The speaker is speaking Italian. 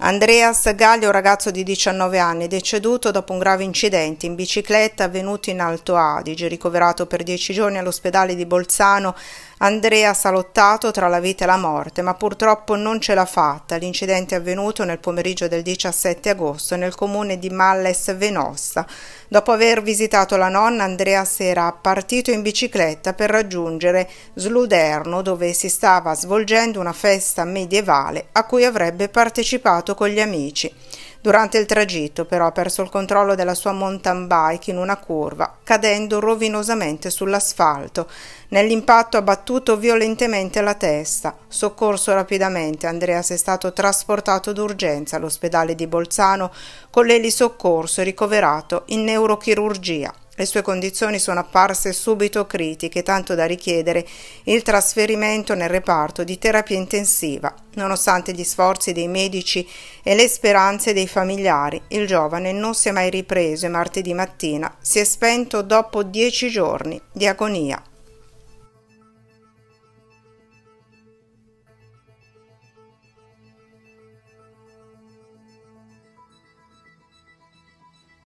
Andreas Gallio, ragazzo di 19 anni, deceduto dopo un grave incidente in bicicletta avvenuto in Alto Adige, ricoverato per 10 giorni all'ospedale di Bolzano, Andrea ha lottato tra la vita e la morte, ma purtroppo non ce l'ha fatta. L'incidente è avvenuto nel pomeriggio del 17 agosto nel comune di Malles Venossa. Dopo aver visitato la nonna, Andreas era partito in bicicletta per raggiungere Sluderno, dove si stava svolgendo una festa medievale a cui avrebbe partecipato moto con gli amici. Durante il tragitto però ha perso il controllo della sua mountain bike in una curva, cadendo rovinosamente sull'asfalto. Nell'impatto ha battuto violentemente la testa. Soccorso rapidamente, Andreas è stato trasportato d'urgenza all'ospedale di Bolzano con l'elisoccorso e ricoverato in neurochirurgia. Le sue condizioni sono apparse subito critiche, tanto da richiedere il trasferimento nel reparto di terapia intensiva. Nonostante gli sforzi dei medici e le speranze dei familiari, il giovane non si è mai ripreso e martedì mattina si è spento dopo dieci giorni di agonia.